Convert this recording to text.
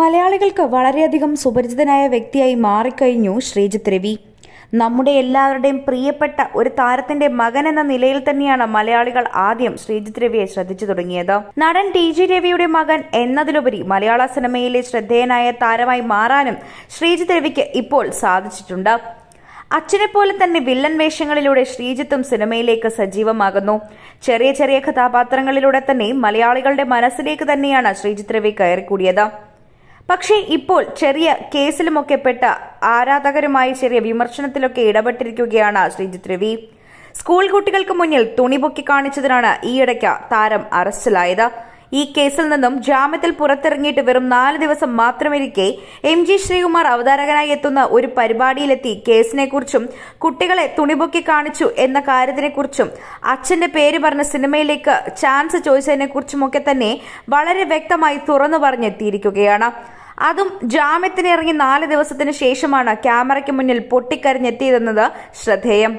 മലയാളികൾക്ക് വളരെയധികം സുപരിചിതനായ വ്യക്തിയായി മാറിക്കഴിഞ്ഞു ശ്രീജിത് രവി നമ്മുടെ എല്ലാവരുടെയും പ്രിയപ്പെട്ട ഒരു താരത്തിന്റെ മകൻ എന്ന നിലയിൽ തന്നെയാണ് മലയാളികൾ ആദ്യം ശ്രീജിത് രവിയെ ശ്രദ്ധിച്ചു തുടങ്ങിയത് നടൻ ടി ജി രവിയുടെ മകൻ എന്നതിലുപരി മലയാള സിനിമയിലെ ശ്രദ്ധേയനായ താരമായി മാറാനും ശ്രീജിത് രവിക്ക് ഇപ്പോൾ സാധിച്ചിട്ടുണ്ട് അച്ഛനെ പോലെ തന്നെ വില്ലൻ വേഷങ്ങളിലൂടെ ശ്രീജിത്തും സിനിമയിലേക്ക് സജീവമാകുന്നു ചെറിയ ചെറിയ കഥാപാത്രങ്ങളിലൂടെ തന്നെ മലയാളികളുടെ മനസ്സിലേക്ക് തന്നെയാണ് ശ്രീജിത് രവി കയറിക്കൂടിയത് പക്ഷേ ഇപ്പോൾ ചെറിയ കേസിലുമൊക്കെ പെട്ട ആരാധകരുമായി ചെറിയ വിമർശനത്തിലൊക്കെ ഇടപെട്ടിരിക്കുകയാണ് ശ്രീജിത് രവി സ്കൂൾ കുട്ടികൾക്ക് മുന്നിൽ തുണി പൊക്കി കാണിച്ചതിനാണ് ഈയിടയ്ക്ക് താരം അറസ്റ്റിലായത് ഈ കേസിൽ നിന്നും ജാമ്യത്തിൽ പുറത്തിറങ്ങിയിട്ട് വെറും നാല് ദിവസം മാത്രമിരിക്കെ എം ജി ശ്രീകുമാർ അവതാരകനായി എത്തുന്ന ഒരു പരിപാടിയിലെത്തി കേസിനെക്കുറിച്ചും കുട്ടികളെ തുണിപൊക്കി കാണിച്ചു എന്ന കാര്യത്തിനെക്കുറിച്ചും അച്ഛന്റെ പേര് പറഞ്ഞ സിനിമയിലേക്ക് ചാൻസ് ചോദിച്ചതിനെക്കുറിച്ചുമൊക്കെ തന്നെ വളരെ വ്യക്തമായി തുറന്നു പറഞ്ഞെത്തിയിരിക്കുകയാണ് അതും ജാമ്യത്തിനിറങ്ങി നാല് ദിവസത്തിന് ശേഷമാണ് ക്യാമറയ്ക്ക് മുന്നിൽ പൊട്ടിക്കരഞ്ഞെത്തിയതെന്നത് ശ്രദ്ധേയം